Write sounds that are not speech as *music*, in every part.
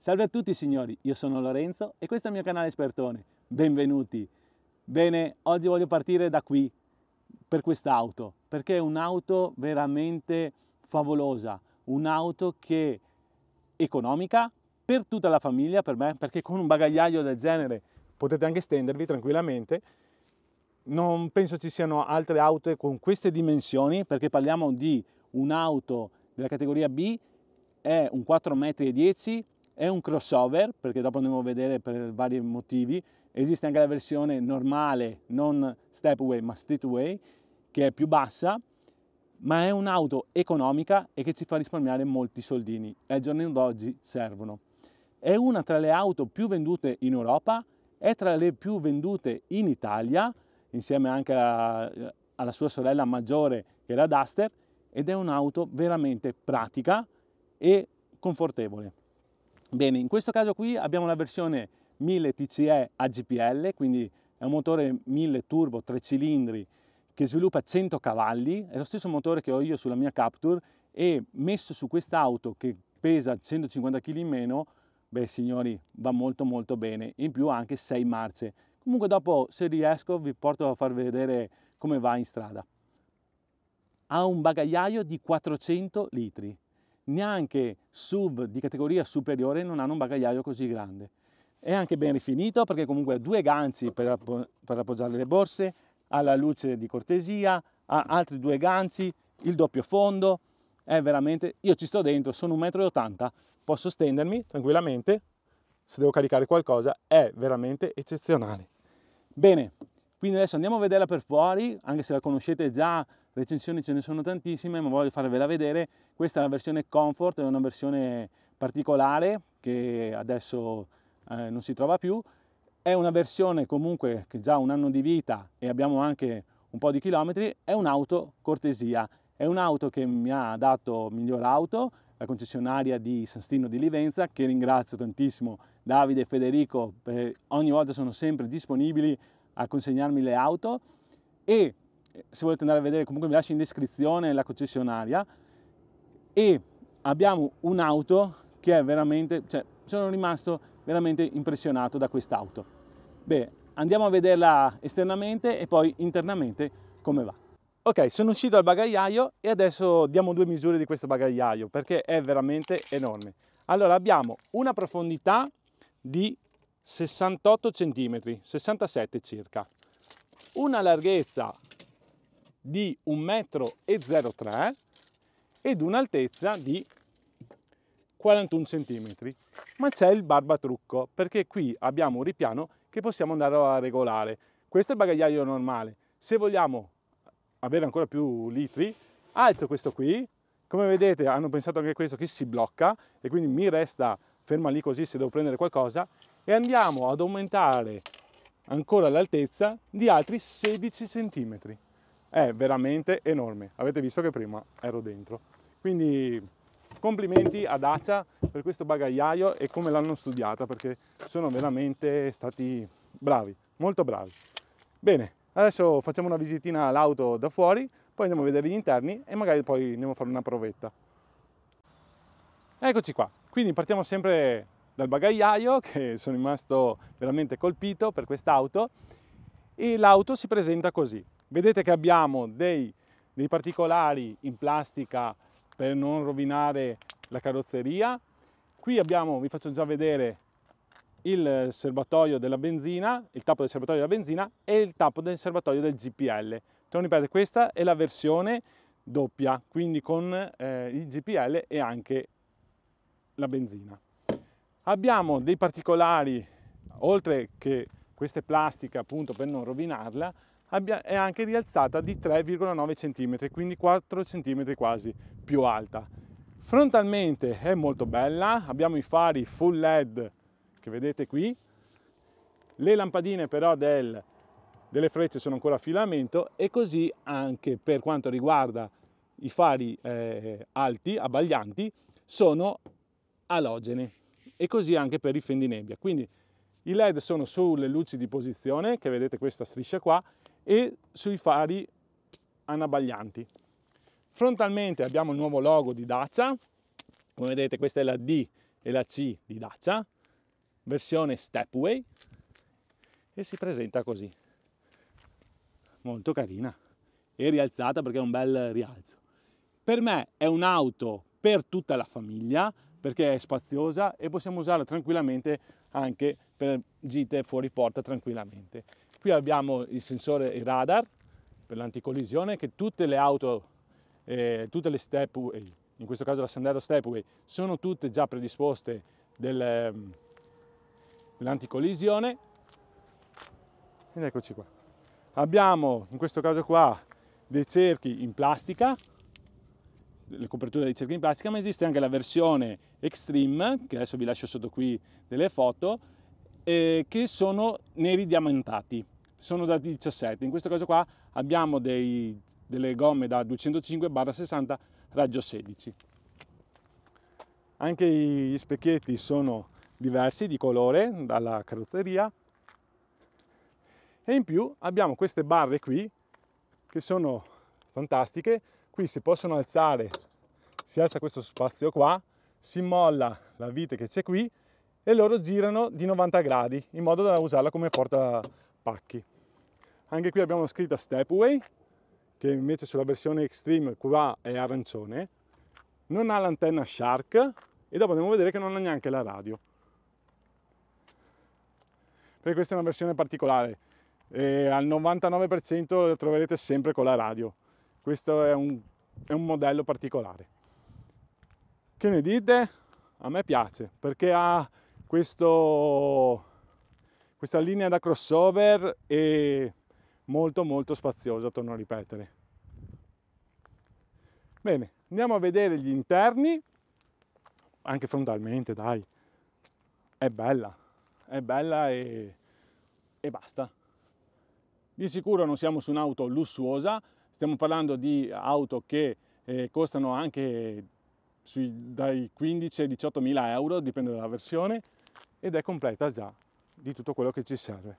Salve a tutti signori, io sono Lorenzo e questo è il mio canale Espertone. Benvenuti! Bene, oggi voglio partire da qui, per quest'auto, perché è un'auto veramente favolosa, un'auto che è economica per tutta la famiglia, per me, perché con un bagagliaio del genere potete anche stendervi tranquillamente non penso ci siano altre auto con queste dimensioni perché parliamo di un'auto della categoria B è un 4,10 m, è un crossover perché dopo andiamo a vedere per vari motivi esiste anche la versione normale non stepway ma streetway che è più bassa ma è un'auto economica e che ci fa risparmiare molti soldini e ai giorni d'oggi servono è una tra le auto più vendute in Europa è tra le più vendute in Italia insieme anche alla, alla sua sorella maggiore che è la Duster ed è un'auto veramente pratica e confortevole. Bene, in questo caso qui abbiamo la versione 1000 TCE AGPL, quindi è un motore 1000 turbo 3 cilindri che sviluppa 100 cavalli, è lo stesso motore che ho io sulla mia Capture e messo su questa auto che pesa 150 kg in meno, beh signori va molto molto bene, in più ha anche 6 marce, Comunque dopo, se riesco, vi porto a far vedere come va in strada. Ha un bagagliaio di 400 litri. Neanche sub di categoria superiore non hanno un bagagliaio così grande. È anche ben rifinito perché comunque ha due ganci per, app per appoggiare le borse, ha la luce di cortesia, ha altri due ganci, il doppio fondo, è veramente, io ci sto dentro, sono 1,80 m, posso stendermi tranquillamente, se devo caricare qualcosa, è veramente eccezionale. Bene, quindi adesso andiamo a vederla per fuori, anche se la conoscete già, recensioni ce ne sono tantissime, ma voglio farvela vedere. Questa è la versione Comfort, è una versione particolare che adesso eh, non si trova più. È una versione comunque che già ha un anno di vita e abbiamo anche un po' di chilometri, è un'auto cortesia, è un'auto che mi ha dato miglior auto, la concessionaria di San di Livenza, che ringrazio tantissimo Davide e Federico, per, ogni volta sono sempre disponibili a consegnarmi le auto e eh, se volete andare a vedere comunque vi lascio in descrizione la concessionaria e abbiamo un'auto che è veramente, cioè sono rimasto veramente impressionato da quest'auto. Beh, andiamo a vederla esternamente e poi internamente come va. Ok, sono uscito dal bagagliaio e adesso diamo due misure di questo bagagliaio perché è veramente enorme. Allora abbiamo una profondità di 68 cm, 67 circa, una larghezza di 1,03 m ed un'altezza di 41 cm. Ma c'è il barbatrucco perché qui abbiamo un ripiano che possiamo andare a regolare. Questo è il bagagliaio normale. Se vogliamo avere ancora più litri, alzo questo qui, come vedete hanno pensato anche questo che si blocca e quindi mi resta ferma lì così se devo prendere qualcosa e andiamo ad aumentare ancora l'altezza di altri 16 cm. È veramente enorme, avete visto che prima ero dentro. Quindi complimenti ad Acia per questo bagagliaio e come l'hanno studiata perché sono veramente stati bravi, molto bravi. Bene, Adesso facciamo una visitina all'auto da fuori, poi andiamo a vedere gli interni e magari poi andiamo a fare una provetta. Eccoci qua, quindi partiamo sempre dal bagagliaio *laughs* che sono rimasto veramente colpito per quest'auto e l'auto si presenta così. Vedete che abbiamo dei, dei particolari in plastica per non rovinare la carrozzeria. Qui abbiamo, vi faccio già vedere, il serbatoio della benzina, il tappo del serbatoio della benzina e il tappo del serbatoio del GPL. Te ripetere, questa è la versione doppia, quindi con eh, il GPL e anche la benzina. Abbiamo dei particolari, oltre che queste plastiche appunto per non rovinarla, è anche rialzata di 3,9 cm, quindi 4 cm quasi più alta. Frontalmente è molto bella, abbiamo i fari full LED che vedete qui. Le lampadine però del, delle frecce sono ancora a filamento e così anche per quanto riguarda i fari eh, alti, abbaglianti, sono alogene e così anche per i fendinebbia. Quindi i LED sono sulle luci di posizione, che vedete questa striscia qua, e sui fari anabbaglianti. Frontalmente abbiamo il nuovo logo di Dacia, come vedete questa è la D e la C di Dacia, versione stepway e si presenta così molto carina e rialzata perché è un bel rialzo per me è un'auto per tutta la famiglia perché è spaziosa e possiamo usarla tranquillamente anche per gite fuori porta tranquillamente qui abbiamo il sensore il radar per l'anticollisione che tutte le auto eh, tutte le stepway in questo caso la Sandero Stepway sono tutte già predisposte del, dell'anticollisione ed eccoci qua. Abbiamo in questo caso qua dei cerchi in plastica, le coperture dei cerchi in plastica, ma esiste anche la versione Extreme, che adesso vi lascio sotto qui delle foto, eh, che sono neri diamantati, sono da 17. In questo caso qua abbiamo dei, delle gomme da 205-60 raggio 16. Anche gli specchietti sono diversi di colore dalla carrozzeria e in più abbiamo queste barre qui che sono fantastiche qui si possono alzare si alza questo spazio qua si molla la vite che c'è qui e loro girano di 90 gradi in modo da usarla come portapacchi anche qui abbiamo scritta stepway che invece sulla versione extreme qua è arancione non ha l'antenna shark e dopo andiamo a vedere che non ha neanche la radio perché questa è una versione particolare e al 99% la troverete sempre con la radio questo è un, è un modello particolare che ne dite? a me piace perché ha questo, questa linea da crossover e molto molto spaziosa torno a ripetere bene andiamo a vedere gli interni anche frontalmente dai è bella è bella e e basta. Di sicuro non siamo su un'auto lussuosa, stiamo parlando di auto che eh, costano anche sui, dai 15 ai 18 mila euro, dipende dalla versione, ed è completa già di tutto quello che ci serve.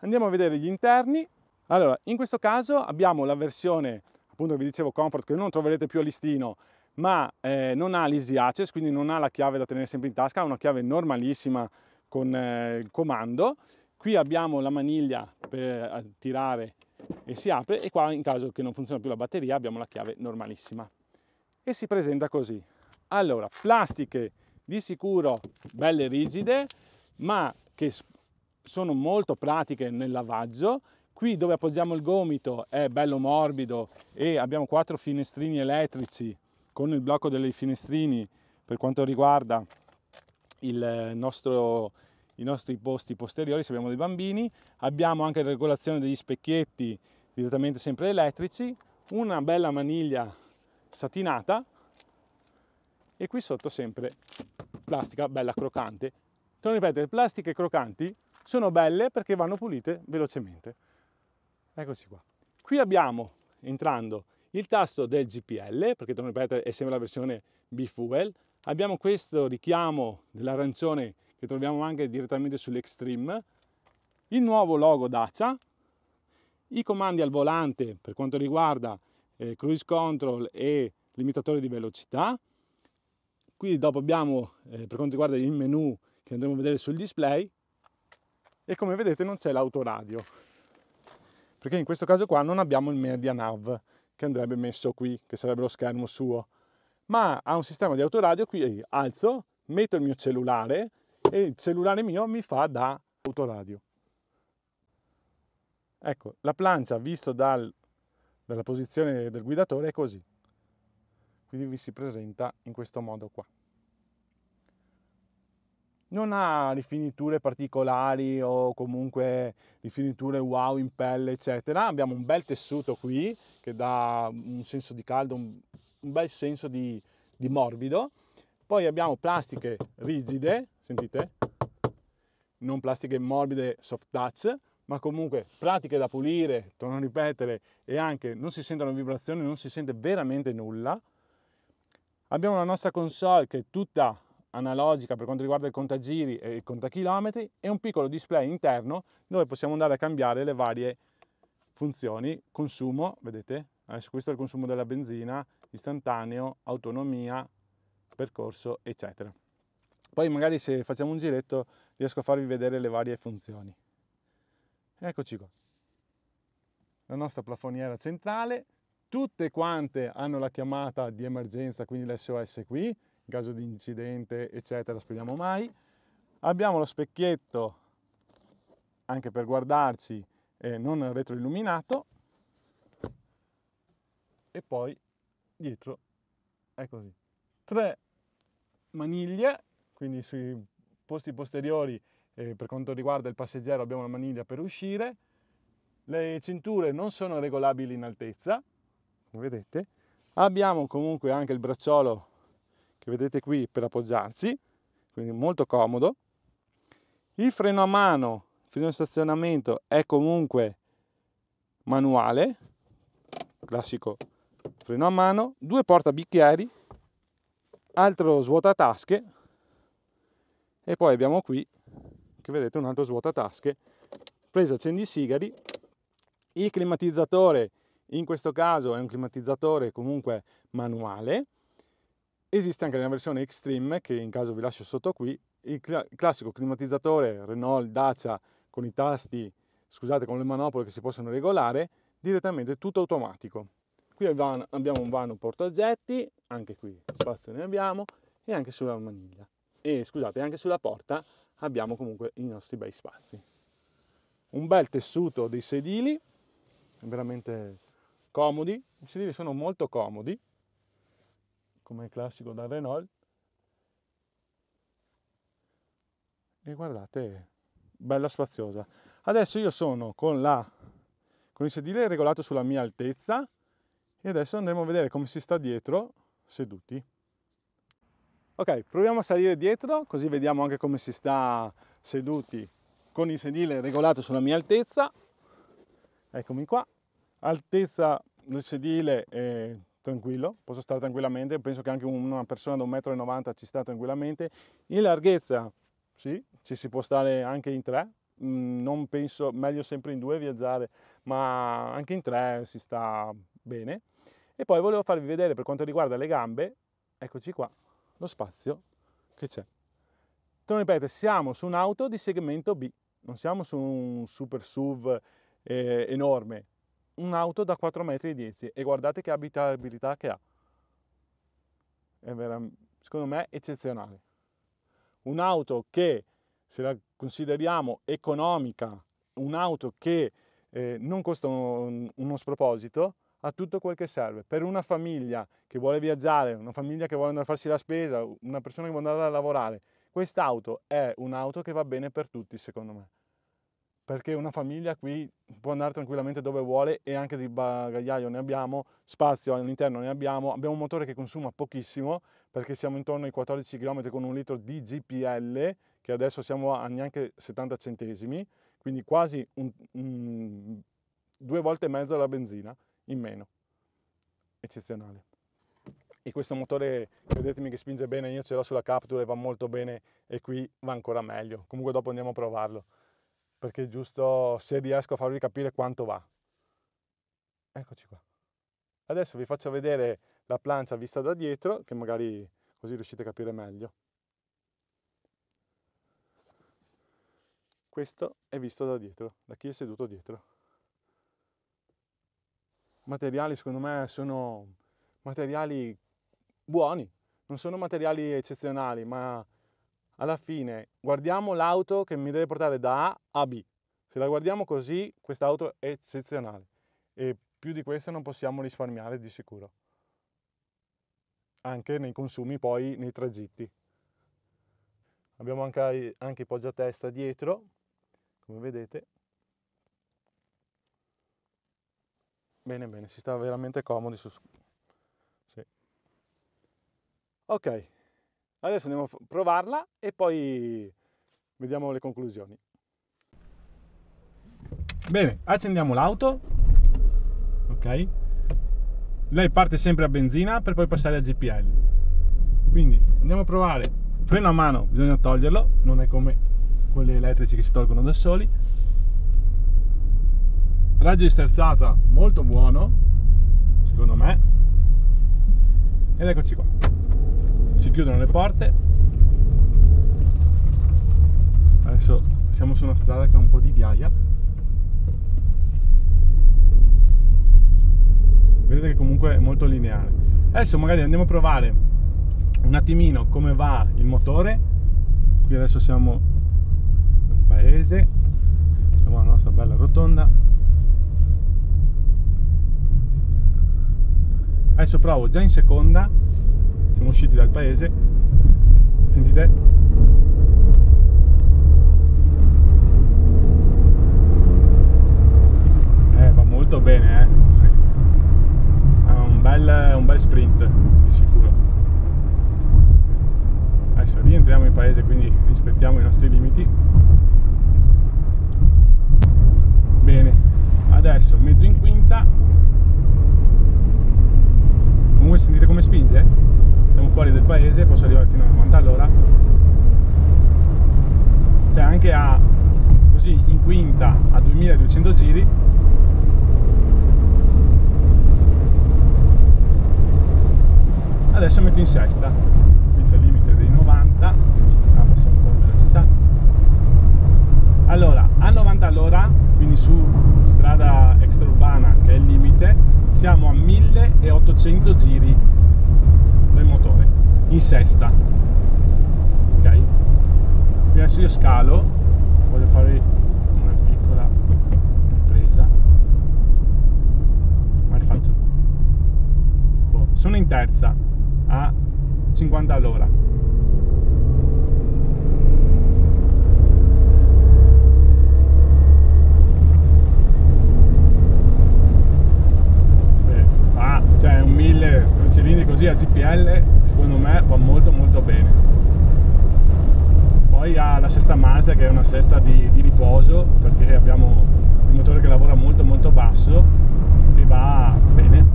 Andiamo a vedere gli interni. Allora, in questo caso abbiamo la versione, appunto vi dicevo Comfort, che non troverete più a listino, ma eh, non ha l'Easy Access, quindi non ha la chiave da tenere sempre in tasca, ha una chiave normalissima con eh, il comando Qui abbiamo la maniglia per eh, tirare e si apre e qua in caso che non funziona più la batteria abbiamo la chiave normalissima. E si presenta così. Allora, plastiche di sicuro belle rigide, ma che sono molto pratiche nel lavaggio. Qui dove appoggiamo il gomito è bello morbido e abbiamo quattro finestrini elettrici con il blocco dei finestrini per quanto riguarda il eh, nostro i nostri posti posteriori se abbiamo dei bambini, abbiamo anche la regolazione degli specchietti direttamente sempre elettrici, una bella maniglia satinata e qui sotto sempre plastica bella croccante. Torno ripeto, le plastiche croccanti sono belle perché vanno pulite velocemente. Eccoci qua. Qui abbiamo, entrando, il tasto del GPL, perché torno a ripetere, è sempre la versione B-Fuel. Abbiamo questo richiamo dell'arancione che troviamo anche direttamente sull'Extreme, il nuovo logo Dacia, i comandi al volante per quanto riguarda eh, cruise control e limitatore di velocità, qui dopo abbiamo eh, per quanto riguarda il menu che andremo a vedere sul display e come vedete non c'è l'autoradio perché in questo caso qua non abbiamo il media nav che andrebbe messo qui che sarebbe lo schermo suo ma ha un sistema di autoradio qui alzo metto il mio cellulare e il cellulare mio mi fa da autoradio. Ecco, la plancia visto dal, dalla posizione del guidatore è così. Quindi vi si presenta in questo modo qua. Non ha rifiniture particolari o comunque rifiniture wow in pelle, eccetera. Abbiamo un bel tessuto qui che dà un senso di caldo, un, bel senso di, di morbido poi abbiamo plastiche rigide, sentite, non plastiche morbide soft touch, ma comunque pratiche da pulire, torno a ripetere, e anche non si sentono vibrazioni, non si sente veramente nulla. Abbiamo la nostra console che è tutta analogica per quanto riguarda il contagiri e il contachilometri e un piccolo display interno dove possiamo andare a cambiare le varie funzioni, consumo, vedete? Adesso questo è il consumo della benzina, istantaneo, autonomia, percorso, eccetera. Poi magari se facciamo un giretto riesco a farvi vedere le varie funzioni. Eccoci qua. La nostra plafoniera centrale, tutte quante hanno la chiamata di emergenza, quindi l'SOS qui, in caso di incidente, eccetera, speriamo mai. Abbiamo lo specchietto anche per guardarci eh, non retroilluminato e poi dietro è così. 3 maniglia, quindi sui posti posteriori eh, per quanto riguarda il passeggero abbiamo la maniglia per uscire, le cinture non sono regolabili in altezza, come vedete, abbiamo comunque anche il bracciolo che vedete qui per appoggiarci, quindi molto comodo, il freno a mano, il freno a stazionamento è comunque manuale, classico freno a mano, due portabicchieri altro svuotatasche e poi abbiamo qui che vedete un altro svuotatasche presa accendisigari il climatizzatore in questo caso è un climatizzatore comunque manuale esiste anche una versione Extreme che in caso vi lascio sotto qui il cl- classico climatizzatore Renault Dacia con i tasti scusate con le manopole che si possono regolare direttamente tutto automatico Qui abbiamo un vano portaoggetti, anche qui spazio ne abbiamo, e anche sulla maniglia. E scusate, anche sulla porta abbiamo comunque i nostri bei spazi. Un bel tessuto dei sedili, veramente comodi. I sedili sono molto comodi, come il classico da Renault. E guardate, bella spaziosa. Adesso io sono con, la, con il sedile regolato sulla mia altezza, e adesso andremo a vedere come si sta dietro seduti. Ok, proviamo a salire dietro così vediamo anche come si sta seduti con il sedile regolato sulla mia altezza. Eccomi qua, altezza del sedile è tranquillo, posso stare tranquillamente, penso che anche una persona da 1,90 m ci sta tranquillamente. In larghezza sì, ci si può stare anche in tre, mm, non penso, meglio sempre in due viaggiare, ma anche in tre si sta bene. E poi volevo farvi vedere per quanto riguarda le gambe, eccoci qua, lo spazio che c'è. Te lo ripeto, siamo su un'auto di segmento B, non siamo su un super SUV eh, enorme, un'auto da 4,10 metri e guardate che abitabilità che ha. È veramente, secondo me eccezionale. Un'auto che, se la consideriamo economica, un'auto che eh, non costa uno, uno sproposito, ha tutto quel che serve. Per una famiglia che vuole viaggiare, una famiglia che vuole andare a farsi la spesa, una persona che vuole andare a lavorare, quest'auto è un'auto che va bene per tutti secondo me. Perché una famiglia qui può andare tranquillamente dove vuole e anche di bagagliaio ne abbiamo, spazio all'interno ne abbiamo, abbiamo un motore che consuma pochissimo perché siamo intorno ai 14 km con un litro di GPL che adesso siamo a neanche 70 centesimi, quindi quasi un, un, due volte e mezzo la benzina in meno. Eccezionale. E questo motore, credetemi che spinge bene, io ce l'ho sulla Capture e va molto bene e qui va ancora meglio. Comunque dopo andiamo a provarlo, perché giusto se riesco a farvi capire quanto va. Eccoci qua. Adesso vi faccio vedere la plancia vista da dietro, che magari così riuscite a capire meglio. Questo è visto da dietro, da chi è seduto dietro materiali secondo me sono materiali buoni, non sono materiali eccezionali, ma alla fine guardiamo l'auto che mi deve portare da A a B. Se la guardiamo così, questa auto è eccezionale e più di questo non possiamo risparmiare di sicuro. Anche nei consumi poi nei tragitti. Abbiamo anche, anche i poggiatesta dietro, come vedete. Bene, bene, si sta veramente comodi su... Sì. Ok, adesso andiamo a provarla e poi vediamo le conclusioni. Bene, accendiamo l'auto. Ok. Lei parte sempre a benzina per poi passare a GPL. Quindi andiamo a provare. Freno a mano, bisogna toglierlo, non è come quelli elettrici che si tolgono da soli raggio di sterzata molto buono secondo me ed eccoci qua si chiudono le porte adesso siamo su una strada che ha un po' di ghiaia vedete che comunque è molto lineare adesso magari andiamo a provare un attimino come va il motore qui adesso siamo nel paese siamo alla nostra bella rotonda adesso provo già in seconda siamo usciti dal paese sentite eh va molto bene eh è un bel, un bel sprint di sicuro adesso rientriamo in paese quindi rispettiamo i nostri limiti bene adesso metto in quinta comunque sentite come spinge siamo fuori del paese posso arrivare fino a 90 all'ora cioè anche a così in quinta a 2200 giri adesso metto in sesta qui c'è il limite dei 90 quindi abbassiamo ah, un po' la velocità allora a 90 all'ora quindi su strada extraurbana che è il limite 100 giri del motore in sesta ok adesso io scalo voglio fare una piccola ripresa ma rifaccio boh, sono in terza a 50 all'ora cioè un 1000 tre cilindri così a GPL secondo me va molto molto bene poi ha la sesta marcia che è una sesta di, di riposo perché abbiamo un motore che lavora molto molto basso e va bene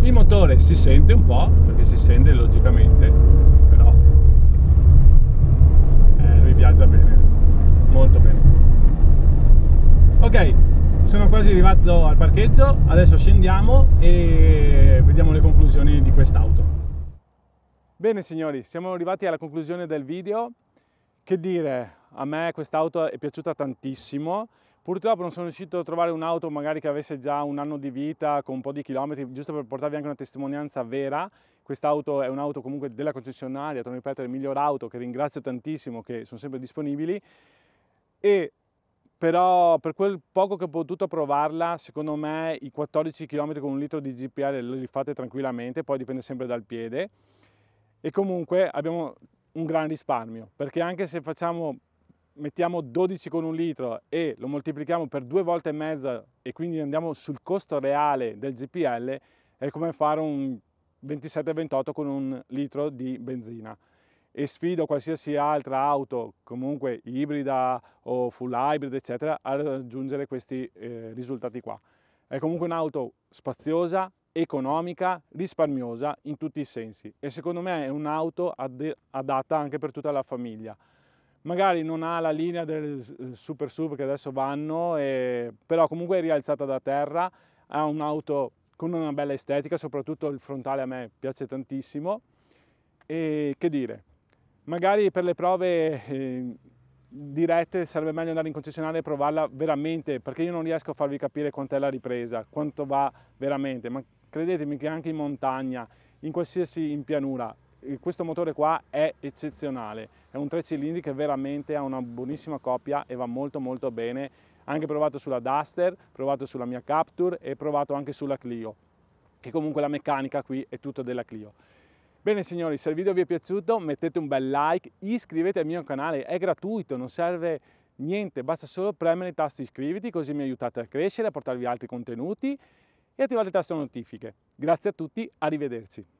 il motore si sente un po' perché si sente logicamente però eh, viaggia bene molto bene ok sono quasi arrivato al parcheggio, adesso scendiamo e vediamo le conclusioni di quest'auto. Bene signori, siamo arrivati alla conclusione del video. Che dire, a me quest'auto è piaciuta tantissimo. Purtroppo non sono riuscito a trovare un'auto magari che avesse già un anno di vita con un po' di chilometri, giusto per portarvi anche una testimonianza vera. Quest'auto è un'auto comunque della concessionaria, torno a ripetere, miglior auto, che ringrazio tantissimo, che sono sempre disponibili. E però per quel poco che ho potuto provarla, secondo me i 14 km con un litro di GPL li fate tranquillamente, poi dipende sempre dal piede e comunque abbiamo un gran risparmio, perché anche se facciamo mettiamo 12 con un litro e lo moltiplichiamo per due volte e mezza e quindi andiamo sul costo reale del GPL, è come fare un 27-28 con un litro di benzina e sfido qualsiasi altra auto, comunque ibrida o full hybrid, eccetera, a raggiungere questi eh, risultati qua. È comunque un'auto spaziosa, economica, risparmiosa in tutti i sensi e secondo me è un'auto ad adatta anche per tutta la famiglia. Magari non ha la linea del eh, super SUV che adesso vanno, e... però comunque è rialzata da terra, ha un'auto con una bella estetica, soprattutto il frontale a me piace tantissimo. E che dire, Magari per le prove eh, dirette sarebbe meglio andare in concessionaria e provarla veramente, perché io non riesco a farvi capire quant'è la ripresa, quanto va veramente, ma credetemi che anche in montagna, in qualsiasi in pianura, eh, questo motore qua è eccezionale, è un tre cilindri che veramente ha una buonissima coppia e va molto molto bene, anche provato sulla Duster, provato sulla mia Capture e provato anche sulla Clio, che comunque la meccanica qui è tutta della Clio. Bene signori, se il video vi è piaciuto mettete un bel like, iscrivetevi al mio canale, è gratuito, non serve niente, basta solo premere il tasto iscriviti così mi aiutate a crescere, a portarvi altri contenuti e attivate il tasto notifiche. Grazie a tutti, arrivederci.